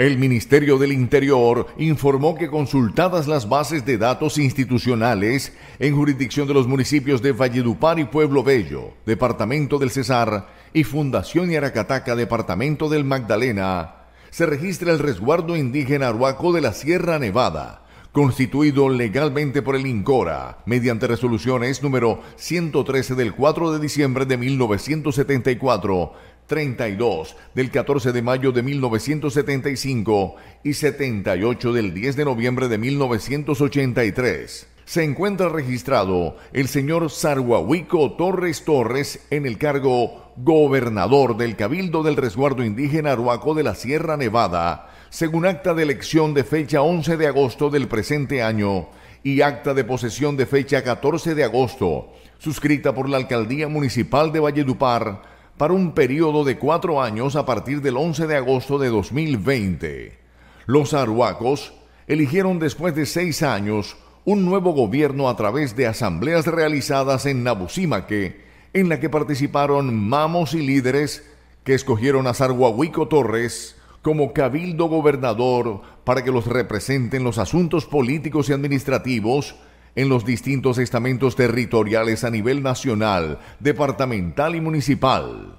El Ministerio del Interior informó que consultadas las bases de datos institucionales en jurisdicción de los municipios de Valledupar y Pueblo Bello, Departamento del Cesar, y Fundación Yaracataca, Departamento del Magdalena, se registra el resguardo indígena Aruaco de la Sierra Nevada, constituido legalmente por el INCORA, mediante resoluciones número 113 del 4 de diciembre de 1974, 32 del 14 de mayo de 1975 y 78 del 10 de noviembre de 1983. Se encuentra registrado el señor Sarguahuico Torres Torres en el cargo gobernador del Cabildo del Resguardo Indígena Aruaco de la Sierra Nevada, según acta de elección de fecha 11 de agosto del presente año y acta de posesión de fecha 14 de agosto, suscrita por la Alcaldía Municipal de Valledupar para un periodo de cuatro años a partir del 11 de agosto de 2020. Los arhuacos eligieron después de seis años un nuevo gobierno a través de asambleas realizadas en Nabucimaque, en la que participaron mamos y líderes que escogieron a Sarguahuico Torres como cabildo gobernador para que los representen los asuntos políticos y administrativos en los distintos estamentos territoriales a nivel nacional, departamental y municipal.